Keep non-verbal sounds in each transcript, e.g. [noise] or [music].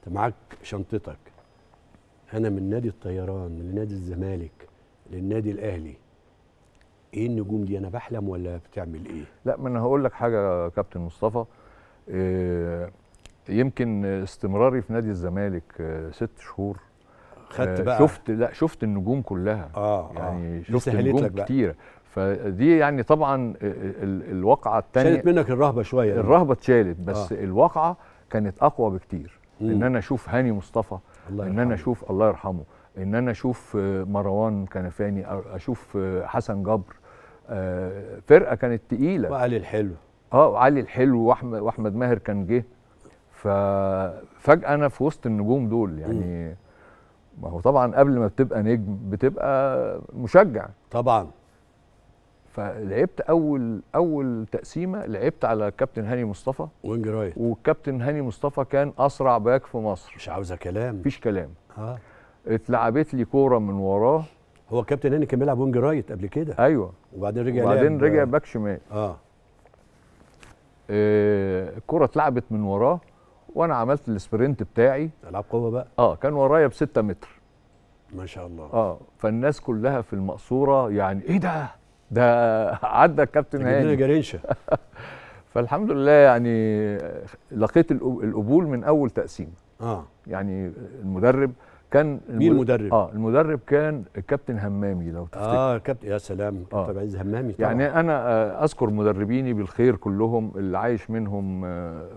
انت معاك شنطتك انا من نادي الطيران من نادي الزمالك للنادي الاهلي ايه النجوم دي انا بحلم ولا بتعمل ايه لا ما انا هقول لك حاجه يا كابتن مصطفى إيه يمكن استمراري في نادي الزمالك آه، ست شهور خدت آه، بقى شفت لا شفت النجوم كلها اه, آه. يعني آه. شفت نجوم كتير فدي يعني طبعا الواقعه الثانيه شالت منك الرهبه شويه الرهبه اتشالت بس آه. الواقعه كانت اقوى بكتير مم. ان انا اشوف هاني مصطفى الله ان انا اشوف الله يرحمه ان انا اشوف آه، مروان كنفاني اشوف آه، حسن جبر آه، فرقه كانت تقيله وعلي الحلو اه وعلي الحلو واحمد واحمد ماهر كان جه ففجاه انا في وسط النجوم دول يعني ما هو طبعا قبل ما بتبقى نجم بتبقى مشجع طبعا فلعبت اول اول تقسيمه لعبت على الكابتن هاني مصطفى وينج رايت والكابتن هاني مصطفى كان اسرع باك في مصر مش عاوزه كلام مفيش كلام اه اتلعبت لي كوره من وراه هو الكابتن هاني كان بيلعب وينج رايت قبل كده ايوه وبعدين رجع وبعدين رجع باك شمال آه. اه الكوره اتلعبت من وراه وانا عملت السبرنت بتاعي العاب قوه بقى اه كان ورايا ب 6 متر ما شاء الله اه فالناس كلها في المقصوره يعني ايه ده ده عدى الكابتن هاني جبنا جريشه [laughs] فالحمد لله يعني لقيت القبول من اول تقسيم اه يعني المدرب كان مين المدرب؟ اه المدرب كان الكابتن همامي لو تفتكر اه كابتن يا سلام كابتن آه. همامي طبعا. يعني انا آه، اذكر مدربيني بالخير كلهم اللي عايش منهم آه،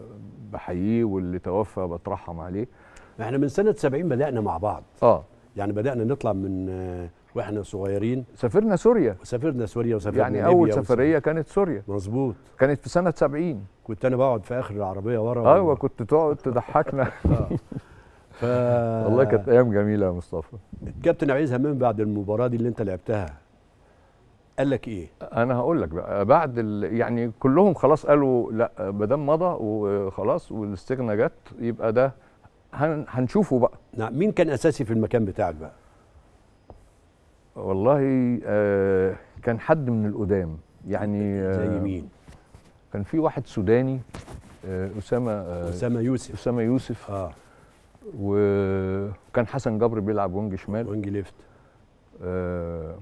بحييه واللي توفى بترحم عليه احنا من سنه 70 بدانا مع بعض اه يعني بدانا نطلع من آه، واحنا صغيرين سافرنا سوريا سافرنا سوريا وسافرنا يعني اول سفريه كانت سوريا مظبوط كانت في سنه 70 كنت انا بقعد في اخر العربيه ورا ايوه كنت تقعد تضحكنا [laughs] آه. ف... والله كانت ايام جميله يا مصطفى الكابتن عايز همام بعد المباراه دي اللي انت لعبتها قال لك ايه انا هقول لك بقى بعد ال... يعني كلهم خلاص قالوا لا ما دام مضى وخلاص والاستغنى جت يبقى ده هن... هنشوفه بقى نعم مين كان اساسي في المكان بتاعك بقى والله آه كان حد من القدام يعني آه زي مين؟ كان في واحد سوداني آه اسامه آه اسامه يوسف اسامه يوسف اه وكان حسن جبر بيلعب وينج شمال وينج ليفت آه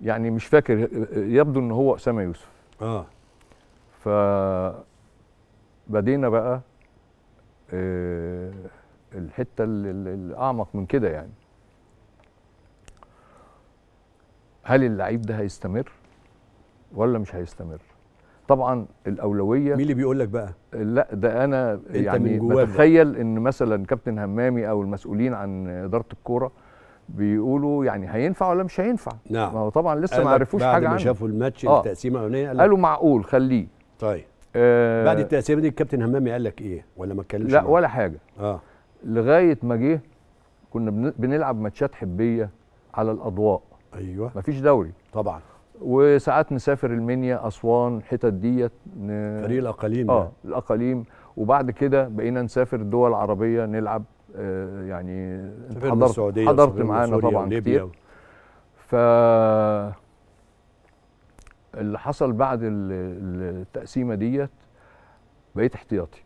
يعني مش فاكر آه، آه، يبدو ان هو اسامه يوسف اه ف بدينا بقى آه الحته الاعمق من كده يعني هل اللعيب ده هيستمر ولا مش هيستمر طبعا الاولويه مين اللي بيقول لك بقى لا ده انا يعني بتخيل ان مثلا كابتن همامي او المسؤولين عن اداره الكوره بيقولوا يعني هينفع ولا مش هينفع نعم ما هو طبعا لسه ما عرفوش حاجه عنه بعد ما شافوا الماتش آه. التقسيمه الاولانيه قالوا معقول خليه طيب آه بعد التقسيمه دي الكابتن همامي قال لك ايه ولا ما اتكلمش لا ولا حاجه اه لغايه ما جه كنا بنلعب ماتشات حبيه على الاضواء ايوه مفيش دوري طبعا وساعات نسافر المنيا اسوان الحتت ديت ن... فريق الاقاليم اه يعني. الاقاليم وبعد كده بقينا نسافر دول عربيه نلعب آه يعني حضرت حضرت معانا طبعا كتير و... ف اللي حصل بعد التقسيمه ديت بقيت احتياطي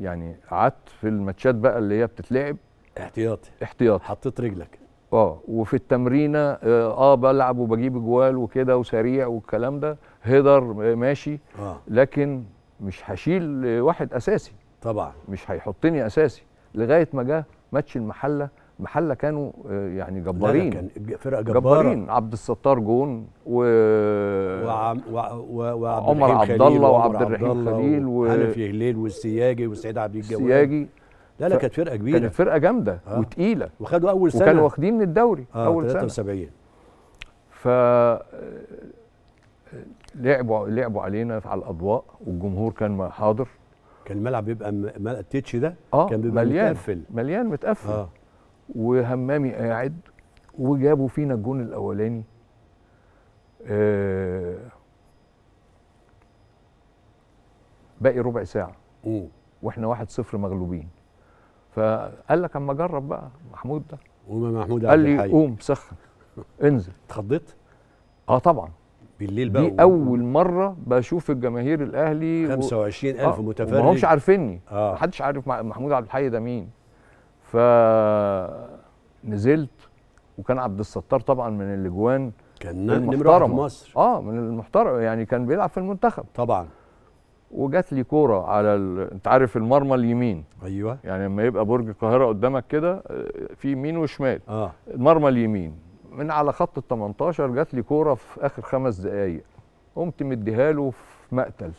يعني قعدت في الماتشات بقى اللي هي بتتلعب احتياطي احتياطي حطيت رجلك اه وفي التمرينه آه،, اه بلعب وبجيب جوال وكده وسريع والكلام ده هيدر آه، ماشي آه. لكن مش هشيل واحد اساسي طبعا مش هيحطني اساسي لغايه ما جه ماتش المحله المحله كانوا آه، يعني جبارين لا لا كان فرقه جباره جبارين عبد الستار جون و وعم... و... و... عمر عبد الله وعبد الرحيم خليل وحنفي هليل والسياجي وسعيد عبد الجواد السياجي لا لا كانت فرقه كبيره كانت فرقه جامده آه. وتقيله وخدوا اول سنه وكانوا واخدين من الدوري آه اول 73. سنه 73 ف آه، لعبوا لعبوا علينا على الاضواء والجمهور كان حاضر كان الملعب بيبقى م... التيتش ده آه كان بيبقى مليان متقفل مليان متقفل آه. وهمامي قاعد وجابوا فينا الجون الاولاني آه باقي ربع ساعه مم. واحنا 1-0 مغلوبين فقال لك اما اجرب بقى محمود ده قوم يا محمود قال لي قوم سخن انزل اتخضيت اه طبعا بالليل بقى دي و... اول مره بشوف الجماهير الاهلي 25000 و... آه متفرج ما همش عارفيني آه. محدش عارف محمود عبد الحي ده مين فنزلت وكان عبد الستار طبعا من الاجوان كان نمره في مصر اه من المحترم يعني كان بيلعب في المنتخب طبعا وجات لي كوره على ال... انت عارف المرمى اليمين ايوه يعني لما يبقى برج القاهره قدامك كده آه، في يمين وشمال اه المرمى اليمين من على خط ال 18 جات لي كوره في اخر خمس دقائق قمت مديها له في مقتل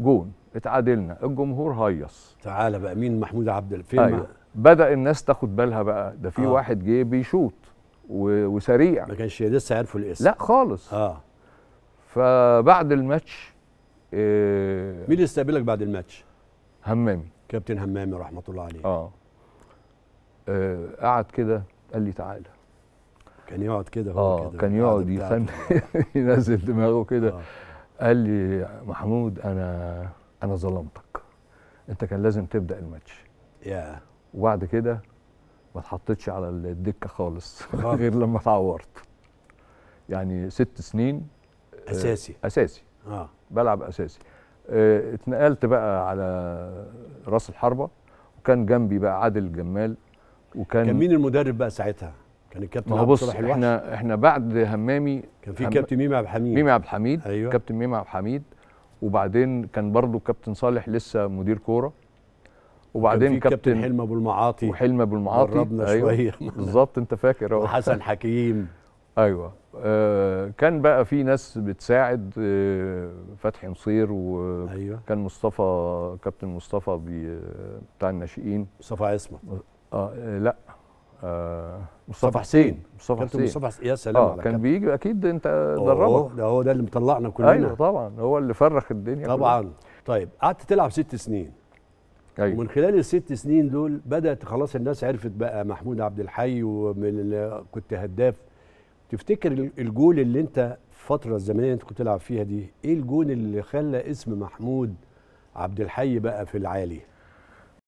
جون اتعادلنا الجمهور هيص تعالى بقى مين محمود عبد فين أيوة. بدا الناس تاخد بالها بقى ده في آه. واحد جه بيشوط و... وسريع ما كانش لسه عارفه الاسم لا خالص اه فبعد الماتش مين استقبلك بعد الماتش؟ همامي كابتن همامي رحمه الله عليه آه. اه قعد كده قال لي تعالى كان يقعد كده هو آه، كده كان يقعد يفن [laughs] ينزل دماغه كده آه. قال لي محمود انا انا ظلمتك انت كان لازم تبدا الماتش يا yeah. وبعد كده ما اتحطيتش على الدكه خالص [laughs] غير لما اتعورت يعني ست سنين آه، اساسي اساسي اه بلعب اساسي اه اتنقلت بقى على راس الحربه وكان جنبي بقى عادل جمال وكان كان مين المدرب بقى ساعتها؟ كان الكابتن عبد بص احنا احنا بعد همامي كان في كابتن ميمي عبد الحميد ميمي عبد الحميد أيوة. كابتن ميمي عبد الحميد وبعدين كان برضو كابتن صالح لسه مدير كوره وبعدين كابتن, كابتن حلمي ابو المعاطي وحلمي ابو المعاطي قربنا أيوة. شويه بالظبط انت فاكر وحسن حسن حكيم ايوه آه، كان بقى في ناس بتساعد آه، فتحي نصير وكان أيوة. مصطفى كابتن مصطفى بتاع الناشئين مصطفى عصمت اه, آه، لا آه مصطفى حسين مصطفى حسين كابتن مصطفى حسين يا سلام آه كان بيجي اكيد انت دربه ده هو ده اللي مطلعنا كلنا ايوه طبعا هو اللي فرخ الدنيا طبعا كلها. طيب قعدت تلعب ست سنين أيوة. ومن خلال الست سنين دول بدات خلاص الناس عرفت بقى محمود عبد الحي ومن كنت هداف تفتكر الجول اللي انت الفتره الزمنيه انت كنت تلعب فيها دي ايه الجول اللي خلى اسم محمود عبد الحي بقى في العالي